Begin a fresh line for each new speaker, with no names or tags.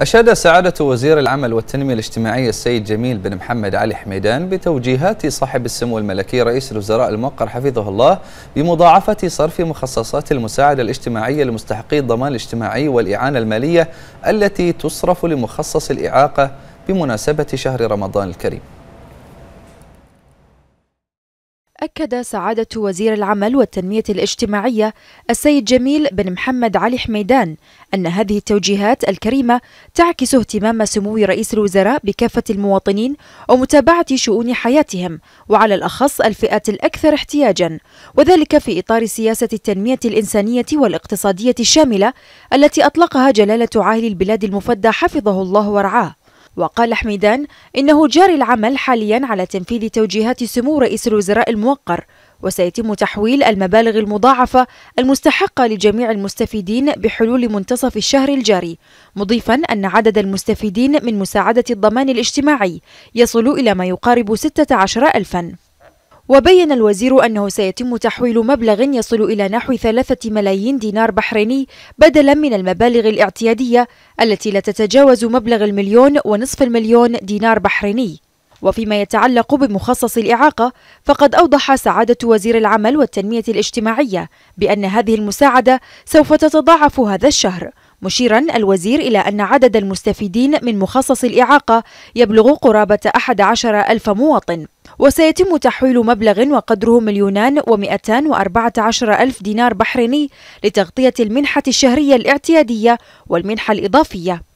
أشاد سعادة وزير العمل والتنمية الاجتماعية السيد جميل بن محمد علي حميدان بتوجيهات صاحب السمو الملكي رئيس الوزراء الموقر حفظه الله بمضاعفة صرف مخصصات المساعدة الاجتماعية لمستحقي الضمان الاجتماعي والإعانة المالية التي تصرف لمخصص الإعاقة بمناسبة شهر رمضان الكريم
أكد سعادة وزير العمل والتنمية الاجتماعية السيد جميل بن محمد علي حميدان أن هذه التوجيهات الكريمة تعكس اهتمام سمو رئيس الوزراء بكافة المواطنين ومتابعة شؤون حياتهم وعلى الأخص الفئات الأكثر احتياجا وذلك في إطار سياسة التنمية الإنسانية والاقتصادية الشاملة التي أطلقها جلالة عاهل البلاد المفدى حفظه الله ورعاه وقال حميدان إنه جاري العمل حاليا على تنفيذ توجيهات سمو رئيس الوزراء الموقر وسيتم تحويل المبالغ المضاعفة المستحقة لجميع المستفيدين بحلول منتصف الشهر الجاري مضيفا أن عدد المستفيدين من مساعدة الضمان الاجتماعي يصل إلى ما يقارب 16 ألفاً وبين الوزير أنه سيتم تحويل مبلغ يصل إلى نحو ثلاثة ملايين دينار بحريني بدلا من المبالغ الاعتيادية التي لا تتجاوز مبلغ المليون ونصف المليون دينار بحريني وفيما يتعلق بمخصص الإعاقة فقد أوضح سعادة وزير العمل والتنمية الاجتماعية بأن هذه المساعدة سوف تتضاعف هذا الشهر مشيرا الوزير إلى أن عدد المستفيدين من مخصص الإعاقة يبلغ قرابة 11 ألف مواطن وسيتم تحويل مبلغ وقدره مليونان وأربعة عشر ألف دينار بحريني لتغطية المنحة الشهرية الاعتيادية والمنحة الإضافية